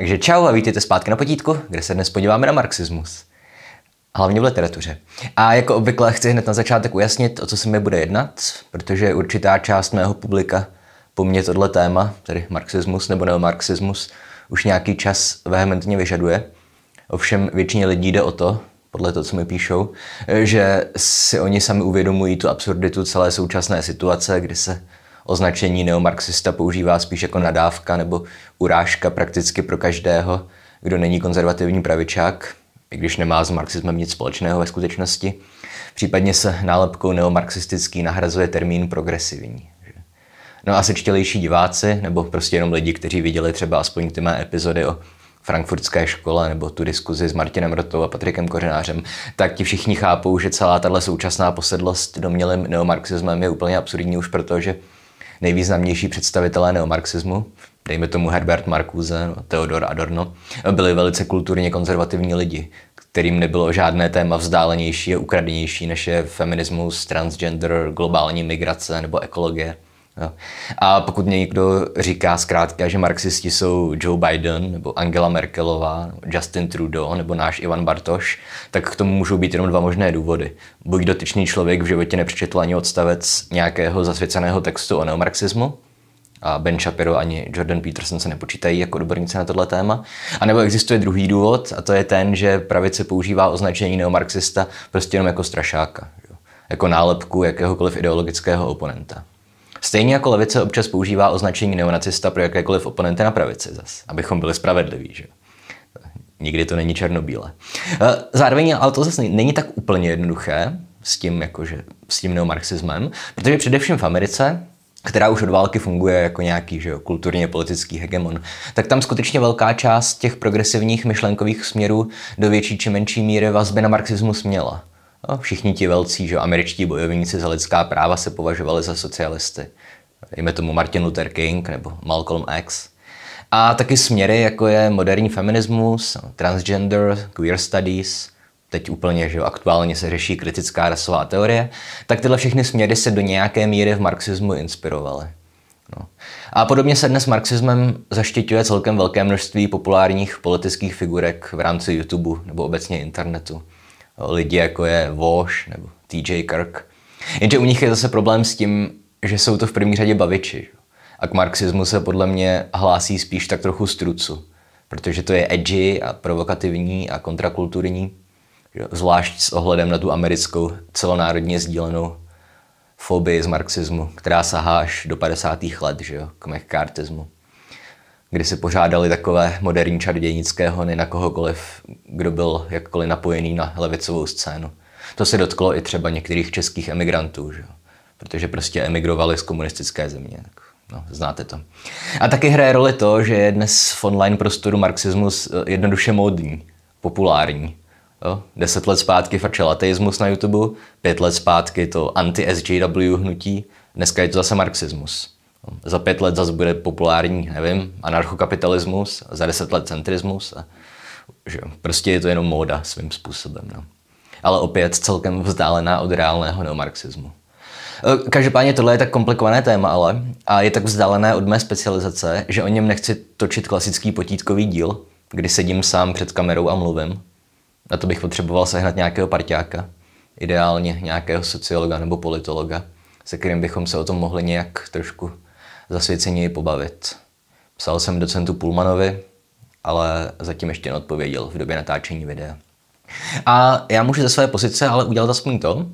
Takže čau a vítejte zpátky na potítku, kde se dnes podíváme na marxismus. Hlavně v literatuře. A jako obvykle chci hned na začátek ujasnit, o co se mi bude jednat, protože určitá část mého publika po mně tohle téma, tedy marxismus nebo neomarxismus, už nějaký čas vehementně vyžaduje. Ovšem většině lidí jde o to, podle toho, co mi píšou, že si oni sami uvědomují tu absurditu celé současné situace, kdy se označení neomarxista používá spíš jako nadávka nebo urážka prakticky pro každého, kdo není konzervativní pravičák, i když nemá s marxismem nic společného ve skutečnosti. Případně se nálepkou neomarxistický nahrazuje termín progresivní. No a sečtělejší diváci, nebo prostě jenom lidi, kteří viděli třeba aspoň ty mé epizody o frankfurtské škole nebo tu diskuzi s Martinem Rotou a Patrikem Kořenářem, tak ti všichni chápou, že celá tahle současná posedlost domělým neomarxismem je úplně absurdní už proto, že nejvýznamnější představitelé neomarxismu, dejme tomu Herbert Marcuse, no, Theodor Adorno, byli velice kulturně konzervativní lidi, kterým nebylo žádné téma vzdálenější a ukradenější než je feminismus, transgender, globální migrace nebo ekologie. Jo. A pokud mě někdo říká zkrátka, že marxisti jsou Joe Biden, nebo Angela Merkelová, Justin Trudeau, nebo náš Ivan Bartoš, tak k tomu můžou být jenom dva možné důvody. Buď dotyčný člověk v životě nepřečetl ani odstavec nějakého zasvěceného textu o neomarxismu, a Ben Shapiro ani Jordan Peterson se nepočítají jako odborníci na tohle téma. A nebo existuje druhý důvod, a to je ten, že pravice používá označení neomarxista prostě jenom jako strašáka, jo? jako nálepku jakéhokoliv ideologického oponenta. Stejně jako levice občas používá označení neonacista pro jakékoliv oponenty na pravici zas, abychom byli spravedliví, že Nikdy to není černobílé. Eh, zároveň ale to zase není tak úplně jednoduché s tím, jakože, s tím neomarxismem, protože především v Americe která už od války funguje jako nějaký že jo, kulturně politický hegemon, tak tam skutečně velká část těch progresivních myšlenkových směrů do větší či menší míry vazby na marxismus měla. No, všichni ti velcí, že američtí bojovníci za lidská práva se považovali za socialisty. Jme tomu Martin Luther King nebo Malcolm X. A taky směry, jako je moderní feminismus, transgender, queer studies, teď úplně, že aktuálně se řeší kritická rasová teorie, tak tyhle všechny směry se do nějaké míry v marxismu inspirovaly. No. A podobně se dnes marxismem zaštiťuje celkem velké množství populárních politických figurek v rámci YouTube nebo obecně internetu lidi, jako je Vosh nebo TJ Kirk. Jenže u nich je zase problém s tím, že jsou to v první řadě baviči. A k marxismu se podle mě hlásí spíš tak trochu strucu, protože to je edgy a provokativní a kontrakulturní, zvlášť s ohledem na tu americkou celonárodně sdílenou fobii z marxismu, která sahá až do 50. let že jo, k mechkartismu kdy si požádali takové moderní čary hony na kohokoliv, kdo byl jakkoliv napojený na levicovou scénu. To se dotklo i třeba některých českých emigrantů, že? protože prostě emigrovali z komunistické země. Tak, no, znáte to. A taky hraje roli to, že je dnes v online prostoru marxismus eh, jednoduše módní, populární. Jo? Deset let zpátky frčel ateismus na YouTube, pět let zpátky to anti-SJW hnutí, dneska je to zase marxismus. Za pět let zase bude populární, nevím, anarchokapitalismus, za deset let centrismus. A, že prostě je to jenom móda svým způsobem. No. Ale opět celkem vzdálená od reálného neomarxismu. E, každopádně tohle je tak komplikované téma ale a je tak vzdálené od mé specializace, že o něm nechci točit klasický potítkový díl, kdy sedím sám před kamerou a mluvím. Na to bych potřeboval sehnat nějakého parťáka, ideálně nějakého sociologa nebo politologa, se kterým bychom se o tom mohli nějak trošku zasvěceněji pobavit. Psal jsem docentu Pulmanovi, ale zatím ještě neodpověděl v době natáčení videa. A já můžu ze své pozice ale udělat aspoň to,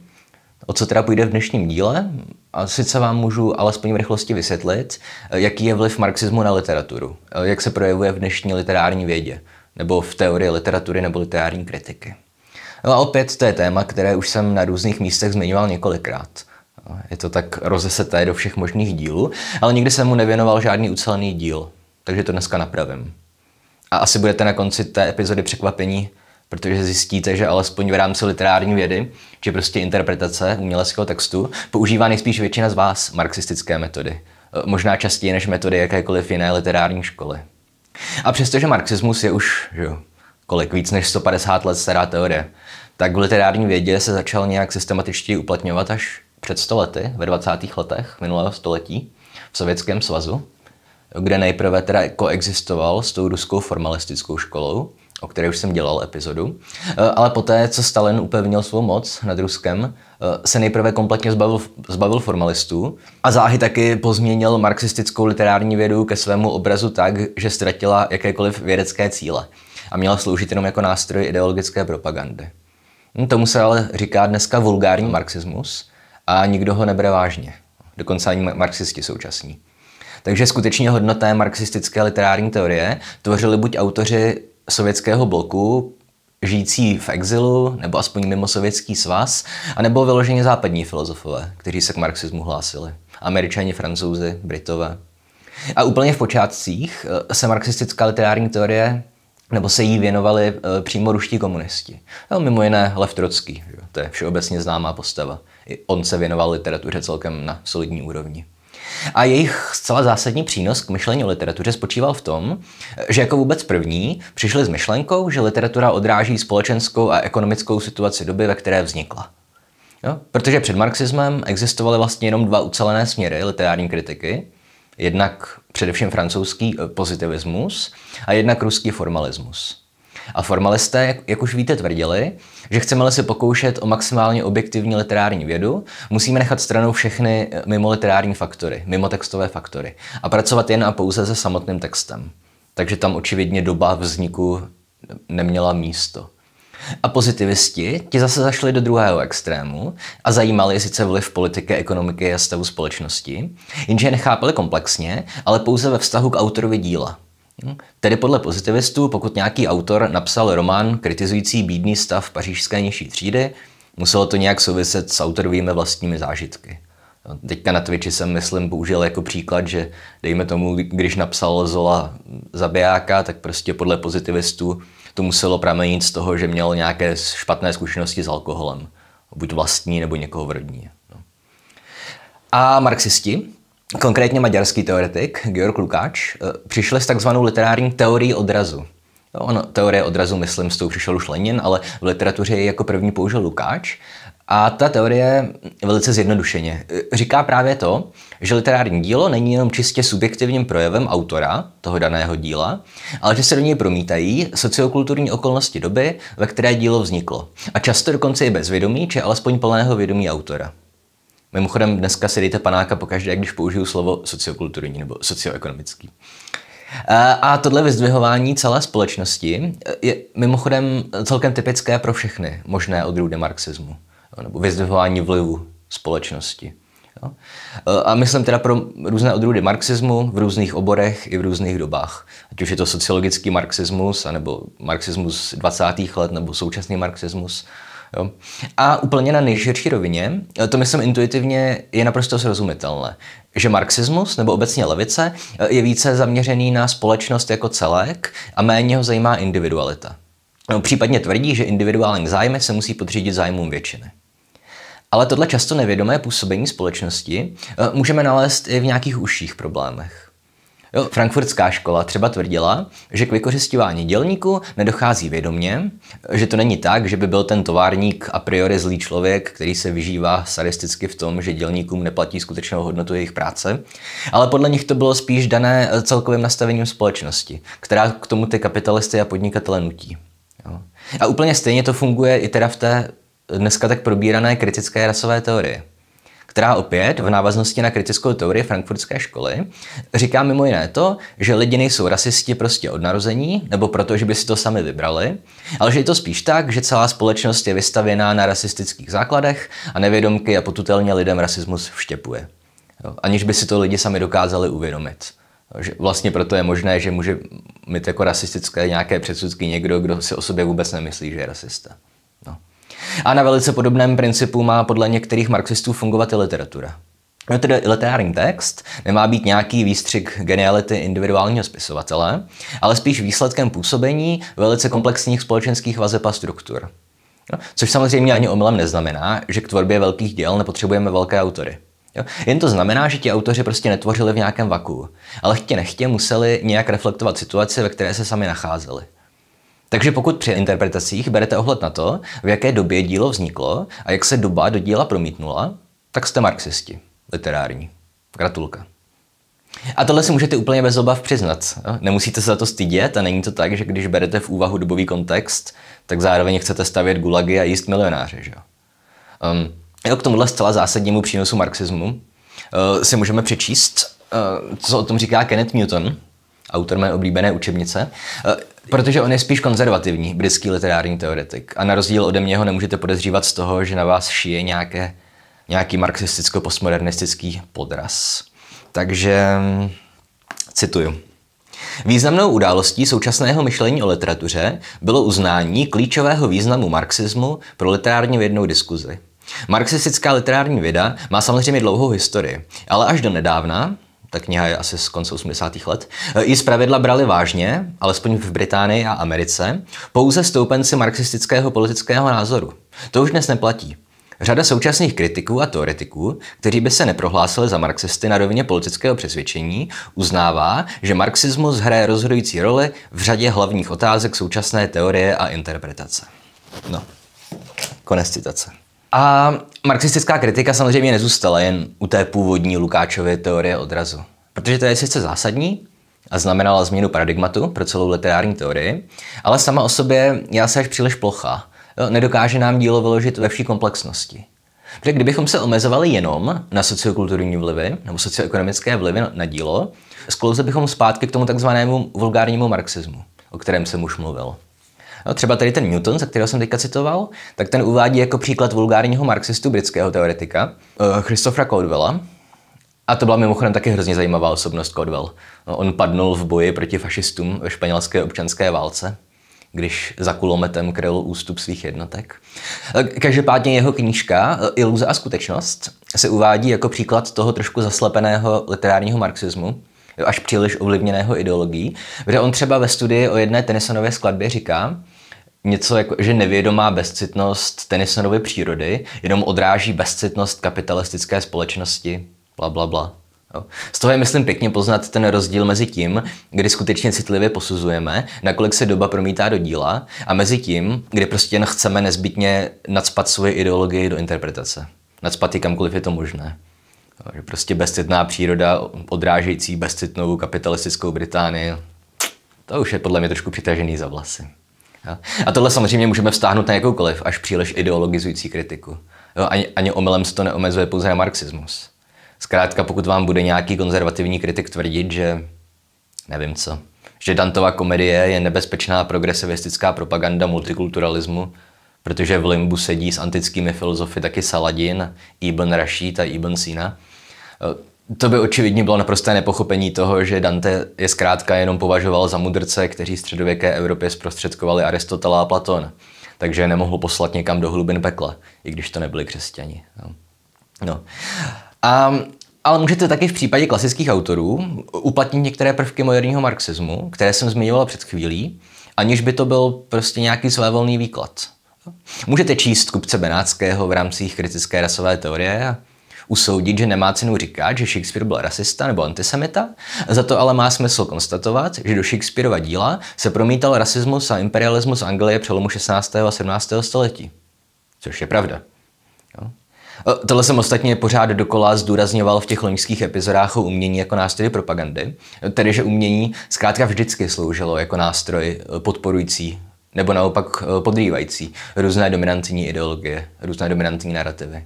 o co teda půjde v dnešním díle. A sice vám můžu alespoň v rychlosti vysvětlit, jaký je vliv marxismu na literaturu, jak se projevuje v dnešní literární vědě, nebo v teorii literatury nebo literární kritiky. No a opět to je téma, které už jsem na různých místech zmiňoval několikrát – je to tak rozeseté do všech možných dílů, ale nikdy jsem mu nevěnoval žádný ucelený díl, takže to dneska napravím. A asi budete na konci té epizody překvapení, protože zjistíte, že alespoň v rámci literární vědy, či prostě interpretace uměleckého textu, používá nejspíš většina z vás marxistické metody. E, možná častěji než metody jakékoliv jiné literární školy. A přestože marxismus je už, že jo, kolik víc než 150 let stará teorie, tak v literární vědě se začal nějak systematičtěji uplatňovat až před stolety, ve 20. letech minulého století, v Sovětském svazu, kde nejprve teda koexistoval s tou ruskou formalistickou školou, o které už jsem dělal epizodu, eh, ale poté, co Stalin upevnil svou moc nad Ruskem, eh, se nejprve kompletně zbavil, zbavil formalistů a záhy taky pozměnil marxistickou literární vědu ke svému obrazu tak, že ztratila jakékoliv vědecké cíle a měla sloužit jenom jako nástroj ideologické propagandy. Hm, tomu se ale říká dneska vulgární marxismus, a nikdo ho nebere vážně. Dokonce ani marxisti současní. Takže skutečně hodnoté marxistické literární teorie tvořili buď autoři sovětského bloku, žijící v exilu, nebo aspoň mimo sovětský svaz, anebo vyloženě západní filozofové, kteří se k marxismu hlásili. Američani, francouzi, britové. A úplně v počátcích eh, se marxistická literární teorie nebo se jí věnovali eh, přímo ruští komunisti. No, mimo jiné Lev Trocký, to je všeobecně známá postava. I on se věnoval literatuře celkem na solidní úrovni. A jejich zcela zásadní přínos k myšlení o literatuře spočíval v tom, že jako vůbec první přišli s myšlenkou, že literatura odráží společenskou a ekonomickou situaci doby, ve které vznikla. Jo? No, protože před marxismem existovaly vlastně jenom dva ucelené směry literární kritiky, Jednak především francouzský eh, pozitivismus a jednak ruský formalismus. A formalisté, jak, už víte, tvrdili, že chceme-li se pokoušet o maximálně objektivní literární vědu, musíme nechat stranou všechny eh, mimo literární faktory, mimo textové faktory a pracovat jen a pouze se samotným textem. Takže tam očividně doba vzniku neměla místo. A pozitivisti ti zase zašli do druhého extrému a zajímali sice vliv politiky, ekonomiky a stavu společnosti, jenže je nechápali komplexně, ale pouze ve vztahu k autorovi díla. Hm? Tedy podle pozitivistů, pokud nějaký autor napsal román kritizující bídný stav pařížské nižší třídy, muselo to nějak souviset s autorovými vlastními zážitky. No, teďka na Twitchi jsem, myslím, použil jako příklad, že dejme tomu, když napsal Zola zabijáka, tak prostě podle pozitivistů to muselo pramenit z toho, že měl nějaké špatné zkušenosti s alkoholem. Buď vlastní, nebo někoho v rodině. No. A marxisti, konkrétně maďarský teoretik Georg Lukács, eh, přišli s takzvanou literární teorií odrazu. No, ono, teorie odrazu, myslím, s tou přišel už Lenin, ale v literatuře je jako první použil Lukáč a ta teorie velice zjednodušeně říká právě to, že literární dílo není jenom čistě subjektivním projevem autora toho daného díla, ale že se do něj promítají sociokulturní okolnosti doby, ve které dílo vzniklo. A často dokonce i bez vědomí, či alespoň plného vědomí autora. Mimochodem, dneska si dejte panáka pokaždé, když použiju slovo sociokulturní nebo socioekonomický. A tohle vyzdvihování celé společnosti je mimochodem celkem typické pro všechny možné odrůdy marxismu nebo vyzdvihování vlivu společnosti. Jo? E, a myslím teda pro různé odrůdy marxismu v různých oborech i v různých dobách. Ať už je to sociologický marxismus, nebo marxismus 20. let, nebo současný marxismus. Jo? A úplně na nejširší rovině, e, to myslím intuitivně je naprosto srozumitelné, že marxismus nebo obecně levice e, je více zaměřený na společnost jako celek a méně ho zajímá individualita. No, případně tvrdí, že individuální zájmy se musí podřídit zájmům většiny. Ale tohle často nevědomé působení společnosti eh, můžeme nalézt i v nějakých užších problémech. Jo, frankfurtská škola třeba tvrdila, že k vykořistování dělníků nedochází vědomně, že to není tak, že by byl ten továrník a priori zlý člověk, který se vyžívá sadisticky v tom, že dělníkům neplatí skutečnou hodnotu jejich práce, ale podle nich to bylo spíš dané eh, celkovým nastavením společnosti, která k tomu ty kapitalisty a podnikatele nutí. Jo. A úplně stejně to funguje i teda v té dneska tak probírané kritické rasové teorie která opět v návaznosti na kritickou teorii frankfurtské školy říká mimo jiné to, že lidi nejsou rasisti prostě od narození, nebo proto, že by si to sami vybrali, ale že je to spíš tak, že celá společnost je vystavěná na rasistických základech a nevědomky a potutelně lidem rasismus vštěpuje. Jo, aniž by si to lidi sami dokázali uvědomit. že vlastně proto je možné, že může mít jako rasistické nějaké předsudky někdo, kdo si o sobě vůbec nemyslí, že je rasista. A na velice podobném principu má podle některých marxistů fungovat i literatura. No tedy literární text nemá být nějaký výstřik geniality individuálního spisovatele, ale spíš výsledkem působení velice komplexních společenských vazeb a struktur. No, což samozřejmě ani omylem neznamená, že k tvorbě velkých děl nepotřebujeme velké autory. Jo? Jen to znamená, že ti autoři prostě netvořili v nějakém vaku, ale chtě nechtě museli nějak reflektovat situaci, ve které se sami nacházeli. Takže pokud při interpretacích berete ohled na to, v jaké době dílo vzniklo a jak se doba do díla promítnula, tak jste marxisti, literární. Gratulka. A tohle si můžete úplně bez obav přiznat. Nemusíte se za to stydět a není to tak, že když berete v úvahu dobový kontext, tak zároveň chcete stavět gulagy a jíst milionáře. Že? Um, jo, k tomuhle zcela zásadnímu přínosu marxismu uh, si můžeme přečíst, uh, co o tom říká Kenneth Newton, autor mé oblíbené učebnice. Uh, Protože on je spíš konzervativní, britský literární teoretik. A na rozdíl ode mě ho nemůžete podezřívat z toho, že na vás šije nějaké, nějaký marxisticko-postmodernistický podraz. Takže hm, cituju. Významnou událostí současného myšlení o literatuře bylo uznání klíčového významu marxismu pro literárně vědnou diskuzi. Marxistická literární věda má samozřejmě dlouhou historii, ale až do nedávna ta kniha je asi z konce 80. let, ji e, pravidla brali vážně, alespoň v Británii a Americe, pouze stoupenci marxistického politického názoru. To už dnes neplatí. Řada současných kritiků a teoretiků, kteří by se neprohlásili za marxisty na rovině politického přesvědčení, uznává, že marxismus hraje rozhodující roli v řadě hlavních otázek současné teorie a interpretace. No, konec citace. A marxistická kritika samozřejmě nezůstala jen u té původní Lukáčové teorie odrazu. Protože to je sice zásadní a znamenala změnu paradigmatu pro celou literární teorii, ale sama o sobě já se až příliš plocha, Nedokáže nám dílo vyložit ve vší komplexnosti. Protože kdybychom se omezovali jenom na sociokulturní vlivy nebo socioekonomické vlivy na dílo, sklouzli bychom zpátky k tomu takzvanému vulgárnímu marxismu, o kterém jsem už mluvil. No, třeba tady ten Newton, za kterého jsem teďka citoval, tak ten uvádí jako příklad vulgárního marxistu britského teoretika eh, Christophera Codwella, a to byla mimochodem taky hrozně zajímavá osobnost Codwell. No, on padnul v boji proti fašistům ve španělské občanské válce, když za kulometem kryl ústup svých jednotek. Eh, každopádně jeho knížka eh, Iluze a skutečnost se uvádí jako příklad toho trošku zaslepeného literárního marxismu, až příliš ovlivněného ideologií, kde on třeba ve studii o jedné Tennysonové skladbě říká, něco jako, že nevědomá bezcitnost Tennysonové přírody jenom odráží bezcitnost kapitalistické společnosti, bla, bla, bla. Jo. Z toho je, myslím, pěkně poznat ten rozdíl mezi tím, kdy skutečně citlivě posuzujeme, nakolik se doba promítá do díla, a mezi tím, kdy prostě jen chceme nezbytně nadspat svoji ideologii do interpretace. Nadspat ji kamkoliv je to možné. Jo, že prostě bezcitná příroda odrážející bezcitnou kapitalistickou Británii, to už je podle mě trošku přitažený za vlasy. A tohle samozřejmě můžeme vztáhnout na jakoukoliv až příliš ideologizující kritiku. Jo, ani, ani omylem se to neomezuje pouze na marxismus. Zkrátka, pokud vám bude nějaký konzervativní kritik tvrdit, že nevím co, že Dantová komedie je nebezpečná progresivistická propaganda multikulturalismu, protože v Limbu sedí s antickými filozofy taky Saladin, Ibn Rashid a Ibn Sina, to by očividně bylo naprosté nepochopení toho, že Dante je zkrátka jenom považoval za mudrce, kteří středověké Evropě zprostředkovali Aristotela a Platon. Takže je nemohl poslat někam do hlubin pekla, i když to nebyli křesťani. No. no. A, ale můžete taky v případě klasických autorů uplatnit některé prvky moderního marxismu, které jsem zmiňoval před chvílí, aniž by to byl prostě nějaký svévolný výklad. Můžete číst kupce Benátského v rámci kritické rasové teorie a usoudit, že nemá cenu říkat, že Shakespeare byl rasista nebo antisemita, za to ale má smysl konstatovat, že do Shakespearova díla se promítal rasismus a imperialismus Anglie přelomu 16. a 17. století. Což je pravda. Jo? Tohle jsem ostatně pořád dokola zdůrazňoval v těch loňských epizodách o umění jako nástroj propagandy, tedy že umění zkrátka vždycky sloužilo jako nástroj e, podporující nebo naopak e, podrývající různé dominantní ideologie, různé dominantní narrativy.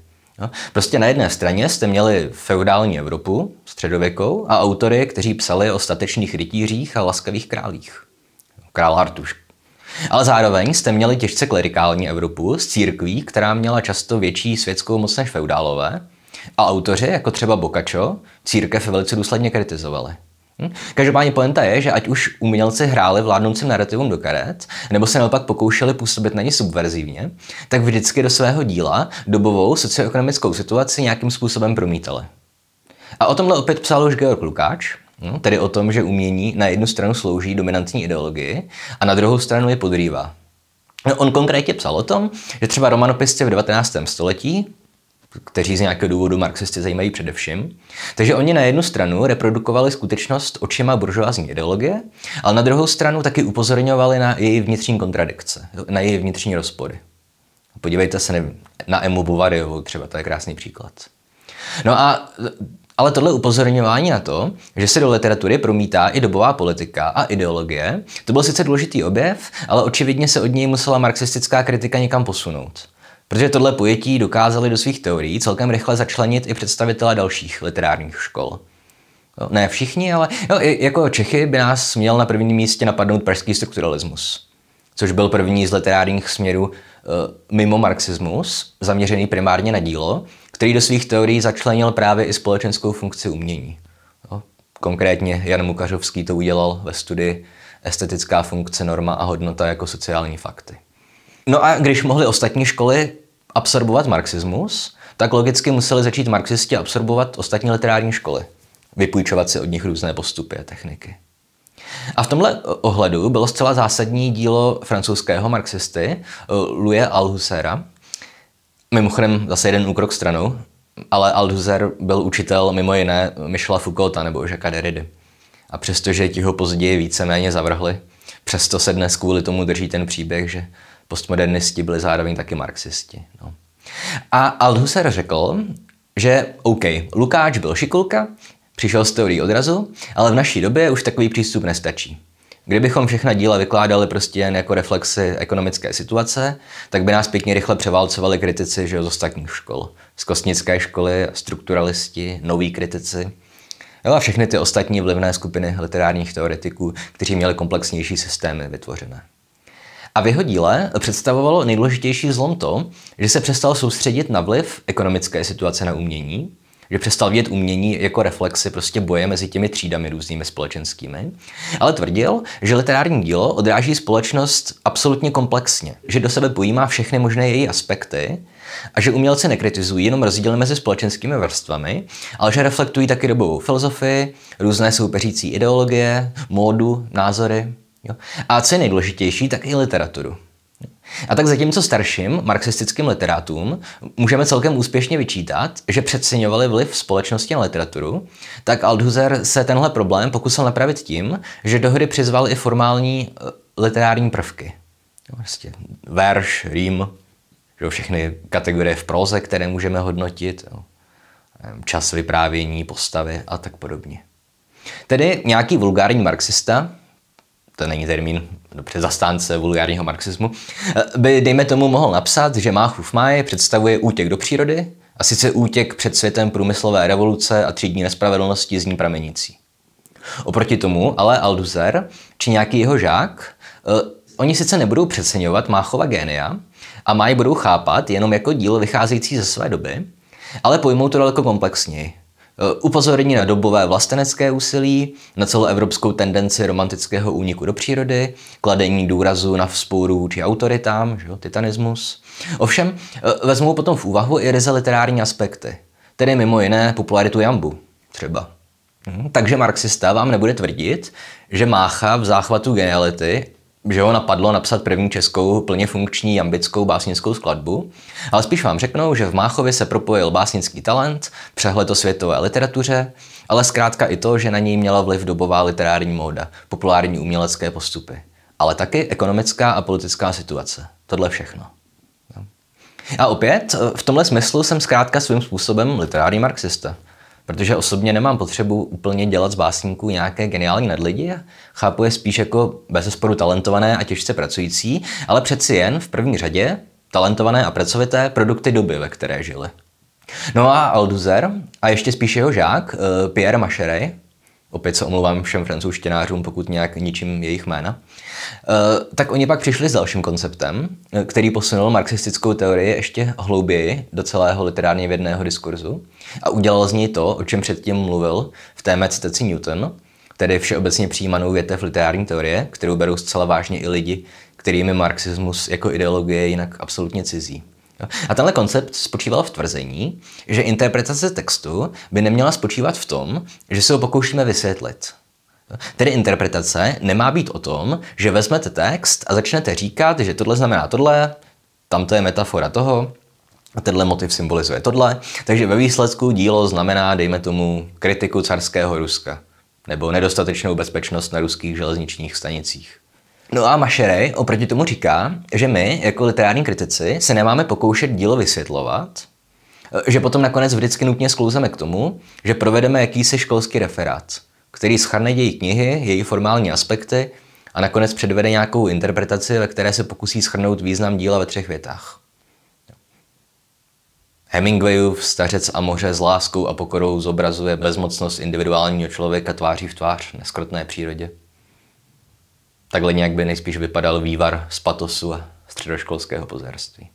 Prostě na jedné straně jste měli feudální Evropu, středověkou, a autory, kteří psali o statečných rytířích a laskavých králích. Král Hartuš. Ale zároveň jste měli těžce klerikální Evropu s církví, která měla často větší světskou moc než feudálové, a autoři, jako třeba Bokačo, církev velice důsledně kritizovali. Hm? Každopádně poenta je, že ať už umělci hráli vládnoucím narrativům do karet, nebo se naopak pokoušeli působit na ně subverzivně, tak vždycky do svého díla dobovou socioekonomickou situaci nějakým způsobem promítali. A o tomhle opět psal už Georg Lukáč, hm? tedy o tom, že umění na jednu stranu slouží dominantní ideologii a na druhou stranu je podrývá. No, on konkrétně psal o tom, že třeba romanopisci v 19. století kteří z nějakého důvodu marxisty zajímají především. Takže oni na jednu stranu reprodukovali skutečnost očima buržoázní ideologie, ale na druhou stranu taky upozorňovali na její vnitřní kontradikce, na její vnitřní rozpory. Podívejte se nevím, na Emu Bovaryovou třeba, to je krásný příklad. No a ale tohle upozorňování na to, že se do literatury promítá i dobová politika a ideologie, to byl sice důležitý objev, ale očividně se od něj musela marxistická kritika někam posunout. Protože tohle pojetí dokázali do svých teorií celkem rychle začlenit i představitelé dalších literárních škol. No, ne všichni, ale jo, no, jako Čechy by nás měl na prvním místě napadnout pražský strukturalismus, což byl první z literárních směrů eh, mimo marxismus, zaměřený primárně na dílo, který do svých teorií začlenil právě i společenskou funkci umění. No, konkrétně Jan Mukařovský to udělal ve studii Estetická funkce, norma a hodnota jako sociální fakty. No a když mohli ostatní školy absorbovat marxismus, tak logicky museli začít marxisti absorbovat ostatní literární školy. Vypůjčovat si od nich různé postupy a techniky. A v tomhle ohledu bylo zcela zásadní dílo francouzského marxisty eh, Louis Althussera Mimochodem zase jeden úkrok stranou, ale Althusser byl učitel mimo jiné Michela Foucaulta nebo Jacquesa Derrida. A přestože ti ho později víceméně zavrhli, přesto se dnes kvůli tomu drží ten příběh, že postmodernisti byli zároveň taky marxisti. No. A Althusser řekl, že OK, Lukáč byl šikulka, přišel s teorií odrazu, ale v naší době už takový přístup nestačí. Kdybychom všechna díla vykládali prostě jen jako reflexy ekonomické situace, tak by nás pěkně rychle převálcovali kritici že z ostatních škol. Z kostnické školy, strukturalisti, noví kritici. Jo, a všechny ty ostatní vlivné skupiny literárních teoretiků, kteří měli komplexnější systémy vytvořené. A v jeho díle představovalo nejdůležitější zlom to, že se přestal soustředit na vliv ekonomické situace na umění, že přestal vidět umění jako reflexy prostě boje mezi těmi třídami různými společenskými, ale tvrdil, že literární dílo odráží společnost absolutně komplexně, že do sebe pojímá všechny možné její aspekty a že umělci nekritizují jenom rozdíly mezi společenskými vrstvami, ale že reflektují taky dobovou filozofii, různé soupeřící ideologie, módu, názory Jo? A co je nejdůležitější, tak i literaturu. A tak zatímco starším marxistickým literátům můžeme celkem úspěšně vyčítat, že přeceňovali vliv společnosti na literaturu, tak Althusser se tenhle problém pokusil napravit tím, že do hry přizval i formální eh, literární prvky. Prostě verš, rým, všechny kategorie v proze, které můžeme hodnotit, čas vyprávění, postavy a tak podobně. Tedy nějaký vulgární marxista to není termín, dobře, zastánce vulgárního marxismu, by, dejme tomu, mohl napsat, že Máchův máje představuje útěk do přírody, a sice útěk před světem průmyslové revoluce a třídní nespravedlnosti z ní pramenící. Oproti tomu ale Alduzer či nějaký jeho žák, eh, oni sice nebudou přeceňovat Máchova génia a máje budou chápat jenom jako díl vycházející ze své doby, ale pojmou to daleko komplexněji Eh, upozorní na dobové vlastenecké úsilí, na celoevropskou tendenci romantického úniku do přírody, kladení důrazu na vzpůru či autoritám, že jo, titanismus. Ovšem, eh, vezmou potom v úvahu i ryze literární aspekty, tedy mimo jiné popularitu jambu třeba. Hm, takže marxista vám nebude tvrdit, že Mácha v záchvatu geniality že ho napadlo napsat první českou plně funkční jambickou básnickou skladbu, ale spíš vám řeknou, že v Máchově se propojil básnický talent, přehled o světové literatuře, ale zkrátka i to, že na něj měla vliv dobová literární móda, populární umělecké postupy, ale taky ekonomická a politická situace. Tohle všechno. No. A opět, v tomhle smyslu jsem zkrátka svým způsobem literární marxista. Protože osobně nemám potřebu úplně dělat z básníků nějaké geniální nadlidi. Chápu je spíš jako bezesporu talentované a těžce pracující, ale přeci jen v první řadě talentované a pracovité produkty doby, ve které žili. No a Alduzer a ještě spíš jeho žák, eh, Pierre Macherej, opět se omlouvám všem francouzštinářům, pokud nějak ničím jejich jména, eh, tak oni pak přišli s dalším konceptem, eh, který posunul marxistickou teorii ještě hlouběji do celého literárně vědného diskurzu a udělal z ní to, o čem předtím mluvil v téma citaci Newton, tedy všeobecně přijímanou větev literární teorie, kterou berou zcela vážně i lidi, kterými marxismus jako ideologie jinak absolutně cizí. A tenhle koncept spočíval v tvrzení, že interpretace textu by neměla spočívat v tom, že se ho pokoušíme vysvětlit. Tedy interpretace nemá být o tom, že vezmete text a začnete říkat, že tohle znamená tohle, tamto je metafora toho, a tenhle motiv symbolizuje tohle, takže ve výsledku dílo znamená, dejme tomu, kritiku carského Ruska nebo nedostatečnou bezpečnost na ruských železničních stanicích. No a Mašerej oproti tomu říká, že my, jako literární kritici, se nemáme pokoušet dílo vysvětlovat, že potom nakonec vždycky nutně sklouzeme k tomu, že provedeme jakýsi školský referát, který schrne její knihy, její formální aspekty a nakonec předvede nějakou interpretaci, ve které se pokusí schrnout význam díla ve třech větách. Hemingwayův stařec a moře s láskou a pokorou zobrazuje bezmocnost individuálního člověka tváří v tvář neskrotné přírodě. Takhle nějak by nejspíš vypadal vývar z patosu a středoškolského pozorství.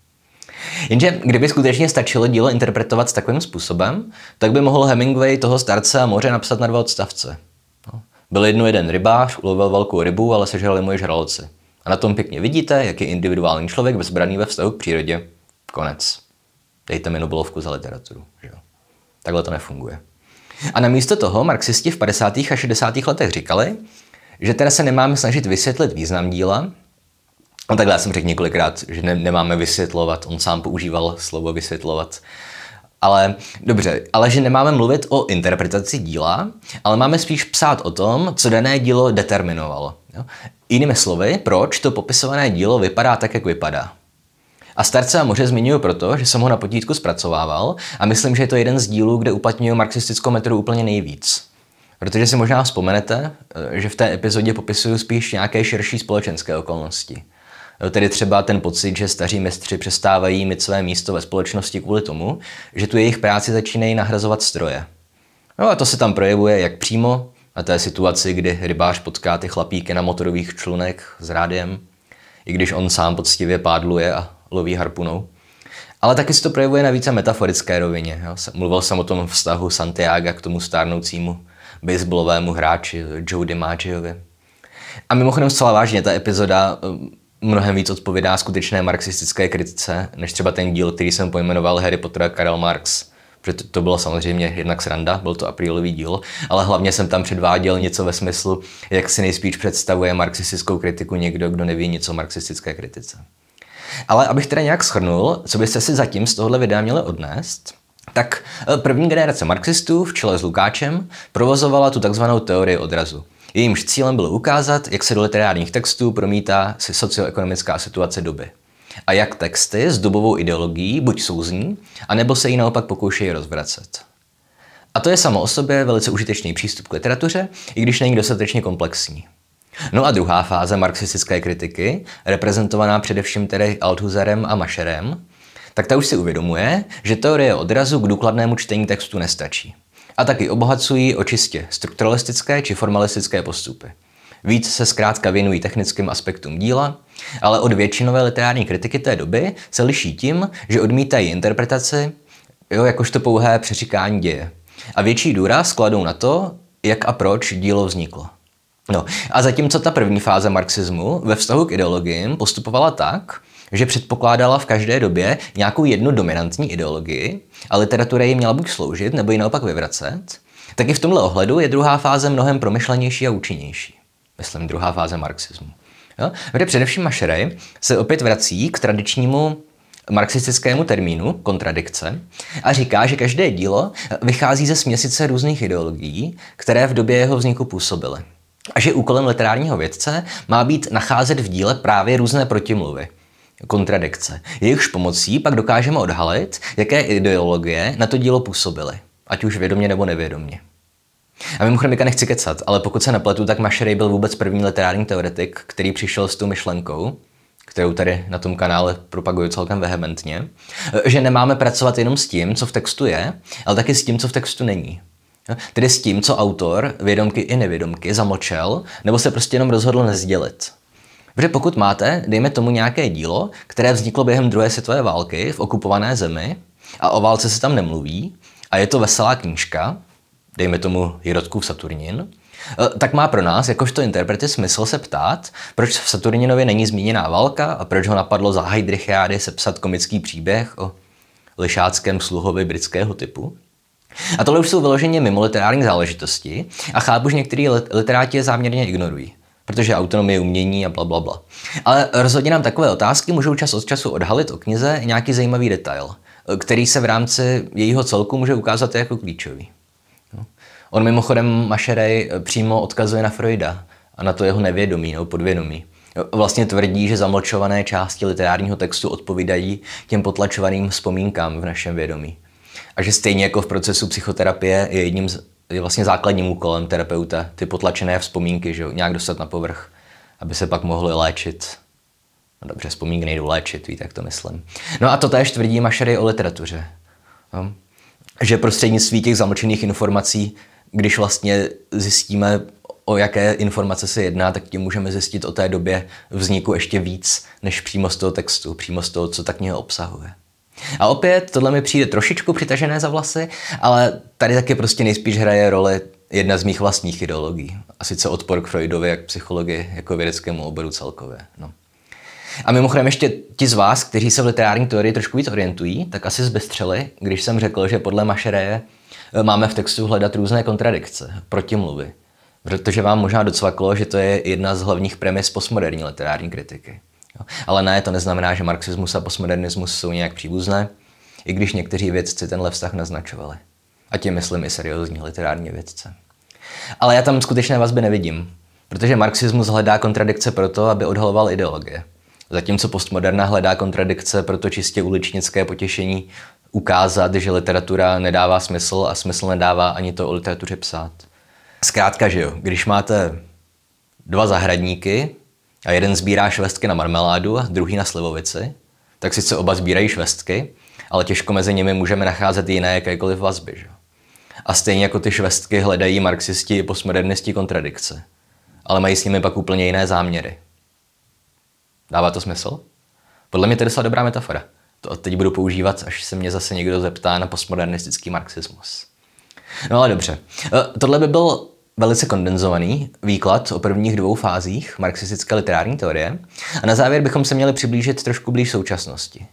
Jenže kdyby skutečně stačilo dílo interpretovat s takovým způsobem, tak by mohl Hemingway toho starce a moře napsat na dva odstavce. No, byl jednou jeden rybář, ulovil velkou rybu, ale sežrali mu žraloci. A na tom pěkně vidíte, jak je individuální člověk bezbraný ve vztahu k přírodě. Konec. Dejte mi Nobelovku za literaturu. Že jo? Takhle to nefunguje. A namísto toho marxisti v 50. a 60. letech říkali, že teda se nemáme snažit vysvětlit význam díla, a no takhle já jsem řekl několikrát, že ne, nemáme vysvětlovat, on sám používal slovo vysvětlovat, ale dobře, ale že nemáme mluvit o interpretaci díla, ale máme spíš psát o tom, co dané dílo determinovalo. Jo? Jinými slovy, proč to popisované dílo vypadá tak, jak vypadá. A starce a moře zmiňuji proto, že jsem ho na potítku zpracovával a myslím, že je to jeden z dílů, kde uplatňuje marxistickou metodu úplně nejvíc. Protože si možná vzpomenete, eh, že v té epizodě popisuju spíš nějaké širší společenské okolnosti. Eh, tedy třeba ten pocit, že staří mistři přestávají mít své místo ve společnosti kvůli tomu, že tu jejich práci začínají nahrazovat stroje. No a to se tam projevuje jak přímo na té situaci, kdy rybář potká ty chlapíky na motorových člunek s rádiem, i když on sám poctivě pádluje a loví harpunou. Ale taky se to projevuje na více metaforické rovině. Jo? Mluvil jsem o tom vztahu Santiago k tomu stárnoucímu baseballovému hráči Joe DiMaggiovi. A mimochodem zcela vážně, ta epizoda eh, mnohem víc odpovídá skutečné marxistické kritice, než třeba ten díl, který jsem pojmenoval Harry Potter a Karel Marx. Protože to, bylo samozřejmě jednak sranda, byl to aprílový díl, ale hlavně jsem tam předváděl něco ve smyslu, jak si nejspíš představuje marxistickou kritiku někdo, kdo neví nic o marxistické kritice. Ale abych teda nějak shrnul, co byste si zatím z tohohle videa měli odnést, tak eh, první generace marxistů v čele s Lukáčem provozovala tu takzvanou teorii odrazu. Jejímž cílem bylo ukázat, jak se do literárních textů promítá si socioekonomická situace doby. A jak texty s dobovou ideologií buď souzní, anebo se ji naopak pokoušejí rozvracet. A to je samo o sobě velice užitečný přístup k literatuře, i když není dostatečně komplexní. No a druhá fáze marxistické kritiky, reprezentovaná především tedy Althuserem a Mašerem, tak ta už si uvědomuje, že teorie odrazu k důkladnému čtení textu nestačí. A taky obohacují o čistě strukturalistické či formalistické postupy. Víc se zkrátka věnují technickým aspektům díla, ale od většinové literární kritiky té doby se liší tím, že odmítají interpretaci, jo, jakožto pouhé přeříkání děje. A větší důraz kladou na to, jak a proč dílo vzniklo. No a zatímco ta první fáze marxismu ve vztahu k ideologiím postupovala tak, že předpokládala v každé době nějakou jednu dominantní ideologii a literatura ji měla buď sloužit, nebo ji naopak vyvracet, tak i v tomhle ohledu je druhá fáze mnohem promyšlenější a účinnější. Myslím, druhá fáze marxismu. Jo? Kde především Mašerej se opět vrací k tradičnímu marxistickému termínu kontradikce a říká, že každé dílo vychází ze směsice různých ideologií, které v době jeho vzniku působily. A že úkolem literárního vědce má být nacházet v díle právě různé protimluvy kontradikce. Jejichž pomocí pak dokážeme odhalit, jaké ideologie na to dílo působily, ať už vědomě nebo nevědomě. A mimochodem, já nechci kecat, ale pokud se nepletu, tak Mašerej byl vůbec první literární teoretik, který přišel s tou myšlenkou, kterou tady na tom kanále propaguju celkem vehementně, že nemáme pracovat jenom s tím, co v textu je, ale taky s tím, co v textu není. Tedy s tím, co autor vědomky i nevědomky zamlčel, nebo se prostě jenom rozhodl nezdělit. Protože pokud máte, dejme tomu nějaké dílo, které vzniklo během druhé světové války v okupované zemi a o válce se tam nemluví a je to veselá knížka, dejme tomu Jirotkův Saturnin, eh, tak má pro nás, jakožto interprety, smysl se ptát, proč v saturninově není zmíněná válka a proč ho napadlo za Heidrichiády sepsat komický příběh o lišáckém sluhovi britského typu. A tohle už jsou vyloženě mimo literární záležitosti a chápu, že některé literáti je záměrně ignorují protože autonomie umění a bla, bla, bla. Ale rozhodně nám takové otázky můžou čas od času odhalit o knize nějaký zajímavý detail, který se v rámci jejího celku může ukázat jako klíčový. No. On mimochodem Mašerej eh, přímo odkazuje na Freuda a na to jeho nevědomí nebo podvědomí. Vlastně tvrdí, že zamlčované části literárního textu odpovídají těm potlačovaným vzpomínkám v našem vědomí. A že stejně jako v procesu psychoterapie je jedním z je vlastně základním úkolem terapeuta ty potlačené vzpomínky, že jo, nějak dostat na povrch, aby se pak mohli léčit. No dobře, vzpomínky nejdou léčit, víte, jak to myslím. No a to též tvrdí Mašery o literatuře. No. Že prostřednictví těch zamlčených informací, když vlastně zjistíme, o jaké informace se jedná, tak tím můžeme zjistit o té době vzniku ještě víc, než přímo z toho textu, přímo z toho, co ta kniha obsahuje. A opět, tohle mi přijde trošičku přitažené za vlasy, ale tady taky prostě nejspíš hraje roli jedna z mých vlastních ideologií. A sice odpor k Freudovi jak psychologii, jako vědeckému oboru celkově. No. A mimochodem ještě ti z vás, kteří se v literární teorii trošku víc orientují, tak asi zbystřeli, když jsem řekl, že podle Mašereje máme v textu hledat různé kontradikce, protimluvy. Protože vám možná docvaklo, že to je jedna z hlavních premis postmoderní literární kritiky. Jo. Ale ne, to neznamená, že marxismus a postmodernismus jsou nějak příbuzné, i když někteří vědci tenhle vztah naznačovali. A tím myslím i seriózní literární vědce. Ale já tam skutečné vazby nevidím, protože marxismus hledá kontradikce proto, aby odhaloval ideologie. Zatímco postmoderna hledá kontradikce proto čistě uličnické potěšení ukázat, že literatura nedává smysl a smysl nedává ani to o literatuře psát. Zkrátka, že jo, když máte dva zahradníky, a jeden sbírá švestky na marmeládu a druhý na slivovici, tak sice oba sbírají švestky, ale těžko mezi nimi můžeme nacházet jiné jakékoliv vazby. Že? A stejně jako ty švestky hledají marxisti i postmodernisti kontradikce, ale mají s nimi pak úplně jiné záměry. Dává to smysl? Podle mě to je docela dobrá metafora. To teď budu používat, až se mě zase někdo zeptá na postmodernistický marxismus. No ale dobře, e, tohle by byl velice kondenzovaný výklad o prvních dvou fázích marxistické literární teorie a na závěr bychom se měli přiblížit trošku blíž současnosti.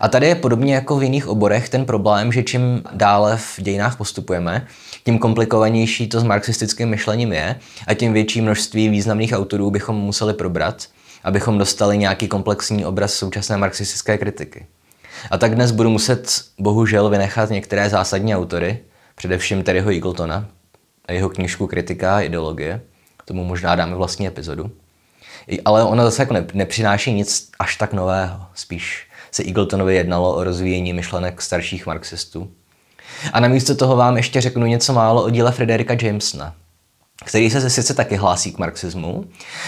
A tady je podobně jako v jiných oborech ten problém, že čím dále v dějinách postupujeme, tím komplikovanější to s marxistickým myšlením je a tím větší množství významných autorů bychom museli probrat, abychom dostali nějaký komplexní obraz současné marxistické kritiky. A tak dnes budu muset bohužel vynechat některé zásadní autory, především Terryho Eagletona, a jeho knižku Kritika a ideologie. Tomu možná dáme vlastní epizodu. Ale ona zase jako nepřináší nic až tak nového. Spíš se Eagletonovi jednalo o rozvíjení myšlenek starších marxistů. A namísto toho vám ještě řeknu něco málo o díle Frederika Jamesona, který se sice taky hlásí k marxismu,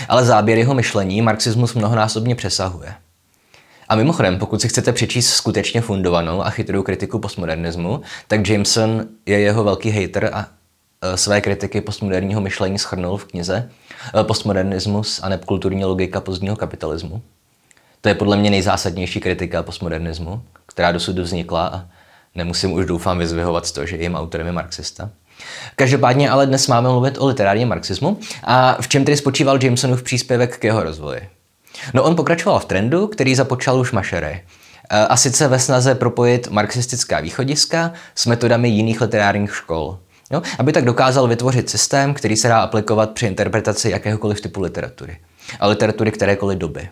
ale záběr jeho myšlení marxismus mnohonásobně přesahuje. A mimochodem, pokud si chcete přečíst skutečně fundovanou a chytrou kritiku postmodernismu, tak Jameson je jeho velký hater a Eh, své kritiky postmoderního myšlení schrnul v knize eh, Postmodernismus a nepkulturní logika pozdního kapitalismu. To je podle mě nejzásadnější kritika postmodernismu, která dosud vznikla a nemusím už doufám vyzvihovat to, že jejím autorem je marxista. Každopádně ale dnes máme mluvit o literárním marxismu a v čem tedy spočíval Jamesonův příspěvek k jeho rozvoji. No on pokračoval v trendu, který započal už Mašere, eh, A sice ve snaze propojit marxistická východiska s metodami jiných literárních škol – Jo? Aby tak dokázal vytvořit systém, který se dá aplikovat při interpretaci jakéhokoliv typu literatury. A literatury kterékoliv doby.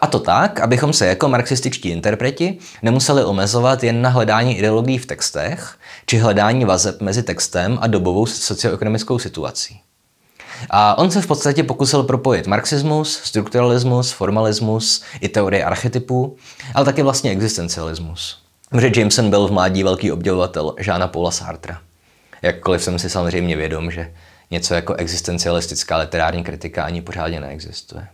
A to tak, abychom se jako marxističtí interpreti nemuseli omezovat jen na hledání ideologií v textech, či hledání vazeb mezi textem a dobovou socioekonomickou situací. A on se v podstatě pokusil propojit marxismus, strukturalismus, formalismus i teorie archetypů, ale taky vlastně existencialismus. Protože Jameson byl v mládí velký obdivovatel Žána Paula Sartra. Jakkoliv jsem si samozřejmě vědom, že něco jako existencialistická literární kritika ani pořádně neexistuje.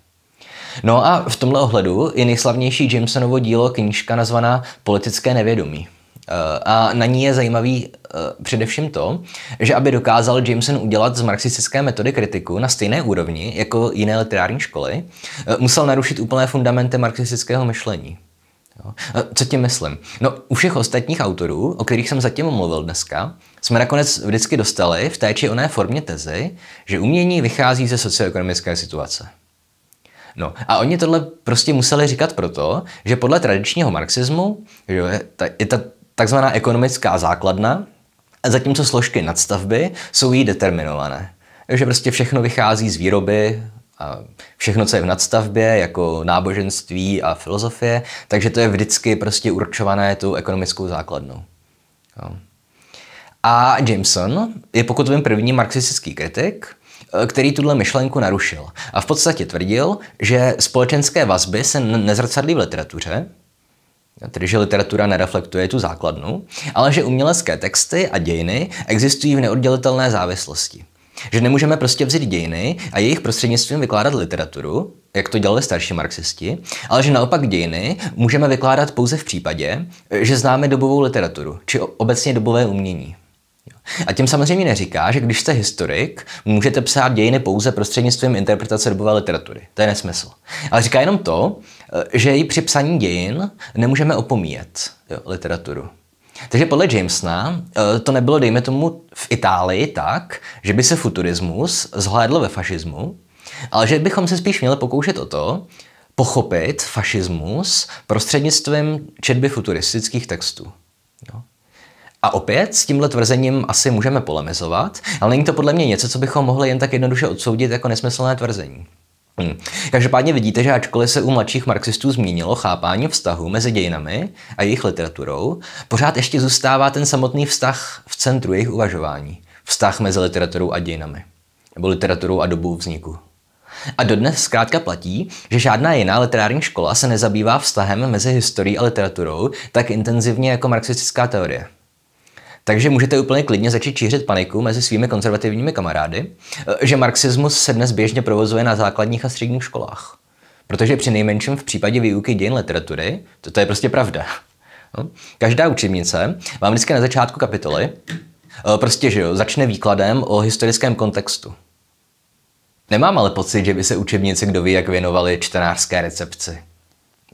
No a v tomhle ohledu je nejslavnější Jamesonovo dílo knížka nazvaná Politické nevědomí. Eh, a na ní je zajímavý eh, především to, že aby dokázal Jameson udělat z marxistické metody kritiku na stejné úrovni jako jiné literární školy, eh, musel narušit úplné fundamenty marxistického myšlení. Co tím myslím? No, u všech ostatních autorů, o kterých jsem zatím mluvil dneska, jsme nakonec vždycky dostali v té či oné formě tezi, že umění vychází ze socioekonomické situace. No a oni tohle prostě museli říkat proto, že podle tradičního marxismu že je ta takzvaná ekonomická základna, zatímco složky nadstavby jsou jí determinované. Že prostě všechno vychází z výroby, a všechno, co je v nadstavbě, jako náboženství a filozofie, takže to je vždycky prostě určované tu ekonomickou základnou. A Jameson je pokud vím první marxistický kritik, eh, který tuhle myšlenku narušil. A v podstatě tvrdil, že společenské vazby se nezrcadlí v literatuře, tedy že literatura nereflektuje tu základnu, ale že umělecké texty a dějiny existují v neoddělitelné závislosti. Že nemůžeme prostě vzít dějiny a jejich prostřednictvím vykládat literaturu, jak to dělali starší marxisti, ale že naopak dějiny můžeme vykládat pouze v případě, eh, že známe dobovou literaturu, či obecně dobové umění. A tím samozřejmě neříká, že když jste historik, můžete psát dějiny pouze prostřednictvím interpretace dobové literatury. To je nesmysl. Ale říká jenom to, eh, že i při psaní dějin nemůžeme opomíjet jo, literaturu. Takže podle Jamesna eh, to nebylo, dejme tomu, v Itálii tak, že by se futurismus zhlédl ve fašismu, ale že bychom se spíš měli pokoušet o to, pochopit fašismus prostřednictvím četby futuristických textů. Jo. A opět s tímhle tvrzením asi můžeme polemizovat, ale není to podle mě něco, co bychom mohli jen tak jednoduše odsoudit jako nesmyslné tvrzení. Hmm. Každopádně vidíte, že ačkoliv se u mladších marxistů změnilo chápání vztahu mezi dějinami a jejich literaturou, pořád ještě zůstává ten samotný vztah v centru jejich uvažování. Vztah mezi literaturou a dějinami. Nebo literaturou a dobou vzniku. A dodnes zkrátka platí, že žádná jiná literární škola se nezabývá vztahem mezi historií a literaturou tak intenzivně jako marxistická teorie. Takže můžete úplně klidně začít šířit paniku mezi svými konzervativními kamarády, eh, že marxismus se dnes běžně provozuje na základních a středních školách. Protože při nejmenším v případě výuky dějin literatury, to, to je prostě pravda. No, každá učebnice vám vždycky na začátku kapitoly eh, prostě, že jo, začne výkladem o historickém kontextu. Nemám ale pocit, že by se učebnice kdo ví, jak věnovali čtenářské recepci.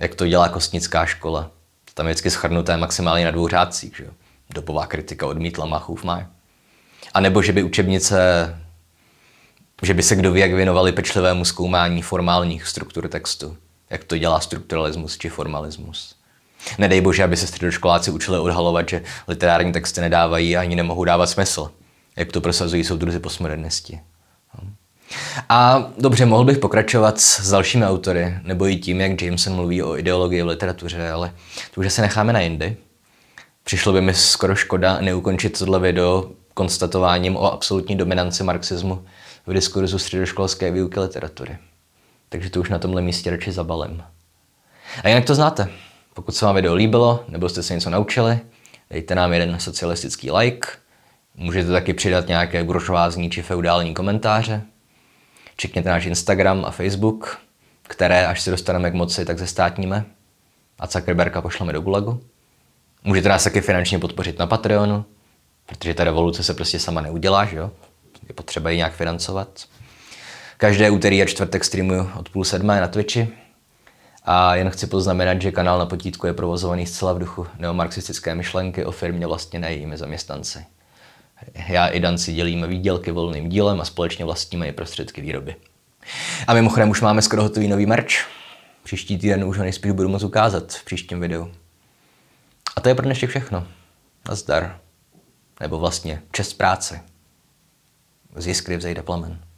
Jak to dělá kostnická škola. Tam je vždycky schrnuté maximálně na dvou řádcích, že jo dobová kritika odmítla Machův maj. A nebo že by učebnice, že by se kdo ví, jak věnovali pečlivému zkoumání formálních struktur textu, jak to dělá strukturalismus či formalismus. Nedej bože, aby se středoškoláci učili odhalovat, že literární texty nedávají a ani nemohou dávat smysl, jak to prosazují soudruzi postmodernisti. A dobře, mohl bych pokračovat s dalšími autory, nebo i tím, jak Jameson mluví o ideologii v literatuře, ale to už se necháme na jindy. Přišlo by mi skoro škoda neukončit tohle video konstatováním o absolutní dominanci marxismu v diskurzu středoškolské výuky literatury. Takže to už na tomhle místě radši zabalím. A jinak to znáte. Pokud se vám video líbilo, nebo jste se něco naučili, dejte nám jeden socialistický like, můžete taky přidat nějaké buržovázní či feudální komentáře, čekněte náš Instagram a Facebook, které, až se dostaneme k moci, tak zestátníme a Zuckerberga pošleme do gulagu. Můžete nás taky finančně podpořit na Patreonu, protože ta revoluce se prostě sama neudělá, že jo? Je potřeba ji nějak financovat. Každé úterý a čtvrtek streamuju od půl sedmé na Twitchi. A jen chci poznamenat, že kanál na potítku je provozovaný zcela v duchu neomarxistické myšlenky o firmě vlastně na jejími zaměstnanci. Já i Dan si dělíme výdělky volným dílem a společně vlastníme i prostředky výroby. A mimochodem už máme skoro hotový nový merch. Příští týden už ho nejspíš budu moc ukázat v příštím videu. A to je pro dnešek všechno. Zdar Nebo vlastně čest práci. Z jiskry vzejde plamen.